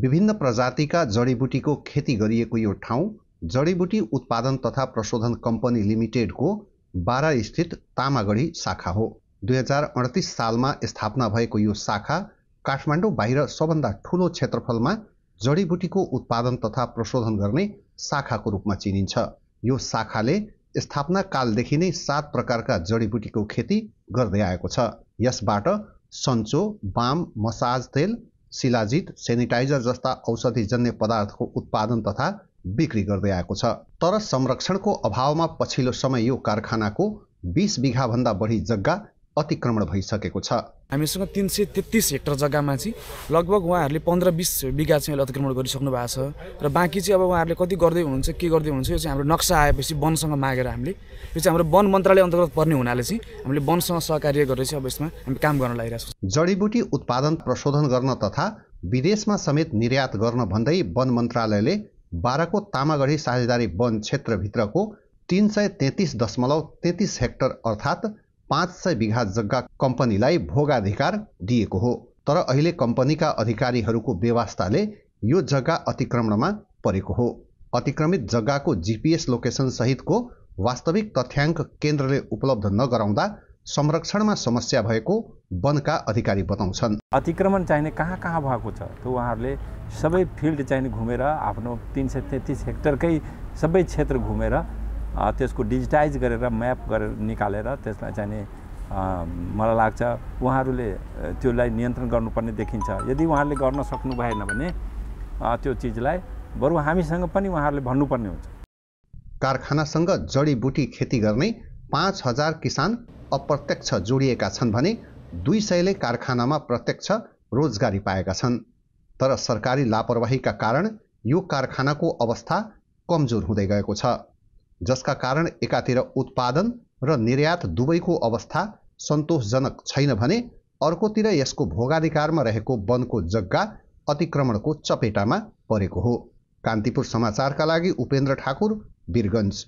विभिन्न प्रजातिका जडीबुटीको खेती गरिएको यो ठाउँ जडीबुटी उत्पादन तथा प्रशोधन कम्पनी लिमिटेडको बारास्थित तामागढी शाखा हो दुई हजार अडतिस सालमा स्थापना भएको यो शाखा काठमाडौँ बाहिर सबभन्दा ठुलो क्षेत्रफलमा जडीबुटीको उत्पादन तथा प्रशोधन गर्ने शाखाको रूपमा चिनिन्छ यो शाखाले स्थापना कालदेखि नै सात प्रकारका जडीबुटीको खेती गर्दै आएको छ यसबाट सन्चो बाम मसाज तेल शिलाजित सेनिटाइजर जस्ता औषधिजन्य पदार्थको उत्पादन तथा बिक्री गर्दै आएको छ तर संरक्षणको अभावमा पछिल्लो समय यो कारखानाको बिस बिघाभन्दा बढी जग्गा अतिक्रमण भइसकेको छ हामीसँग तिन सय तेत्तिस हेक्टर जग्गामा चाहिँ लगभग उहाँहरूले पन्ध्र बिस बिघा चाहिँ अहिले अतिक्रमण गरिसक्नु भएको छ र बाँकी चाहिँ अब उहाँहरूले कति गर्दै हुनुहुन्छ के गर्दै हुनुहुन्छ यो चाहिँ हाम्रो नक्सा आएपछि वनसँग मागेर हामीले यो चाहिँ हाम्रो वन मन्त्रालय अन्तर्गत पर्ने हुनाले चाहिँ हामीले वनसँग सहकार्य गरेर चाहिँ अब यसमा हामी काम गर्न लागिरहेको छौँ जडीबुटी उत्पादन प्रशोधन गर्न तथा विदेशमा समेत निर्यात गर्न भन्दै वन मन्त्रालयले बाह्रको तामागढी साझेदारी वन क्षेत्रभित्रको तिन सय तेत्तिस दशमलव तेत्तिस हेक्टर अर्थात् पाँच सय बिघा जग्गा कम्पनीलाई भोगाधिकार दिएको हो तर अहिले कम्पनीका अधिकारीहरूको व्यवस्थाले यो जग्गा अतिक्रमणमा परेको हो अतिक्रमित जग्गाको जिपिएस लोकेसन सहितको वास्तविक तथ्याङ्क केन्द्रले उपलब्ध नगराउँदा संरक्षणमा समस्या भएको वनका अधिकारी बताउँछन् अतिक्रमण चाहिने कहाँ कहाँ भएको छ त्यो उहाँहरूले सबै फिल्ड चाहिने घुमेर आफ्नो तिन सय तेत्तिस हेक्टरकै सबै क्षेत्र घुमेर त्यसको डिजिटाइज गरेर म्याप गरेर निकालेर त्यसलाई चाहिँ नि मलाई लाग्छ उहाँहरूले त्यसलाई नियन्त्रण गर्नुपर्ने देखिन्छ यदि उहाँहरूले गर्न सक्नु भएन भने त्यो चिजलाई बरु हामीसँग पनि उहाँहरूले भन्नुपर्ने हुन्छ कारखानासँग जडीबुटी खेती गर्ने पाँच हजार किसान अप्रत्यक्ष जोडिएका छन् भने दुई सयले कारखानामा प्रत्यक्ष रोजगारी पाएका छन् तर सरकारी लापरवाहीका कारण यो कारखानाको अवस्था कमजोर हुँदै गएको छ जसका कारण एकातिर उत्पादन र निर्यात दुवैको अवस्था सन्तोषजनक छैन भने अर्कोतिर यसको भोगाधिकारमा रहेको वनको जग्गा अतिक्रमणको चपेटामा परेको हो कान्तिपुर समाचारका लागि उपेन्द्र ठाकुर वीरगञ्ज